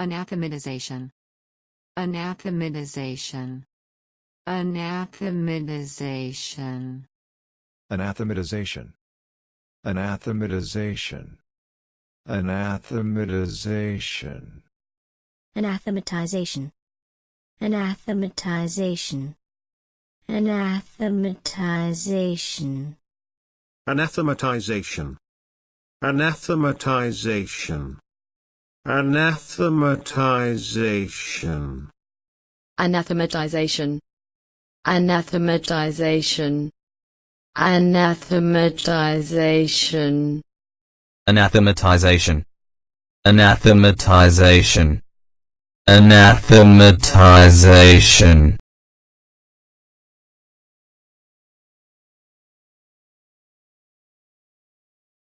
Anathematization. Anathematization. Anathematization. Anathematization. Anathematization. Anathematization. Anathematization. Anathematization. Anathematization. Anathematization. Anathematization. Anathematization. Anathematization. Anathematization. Anathematization. Anathematization. Anathematization. Anathematization.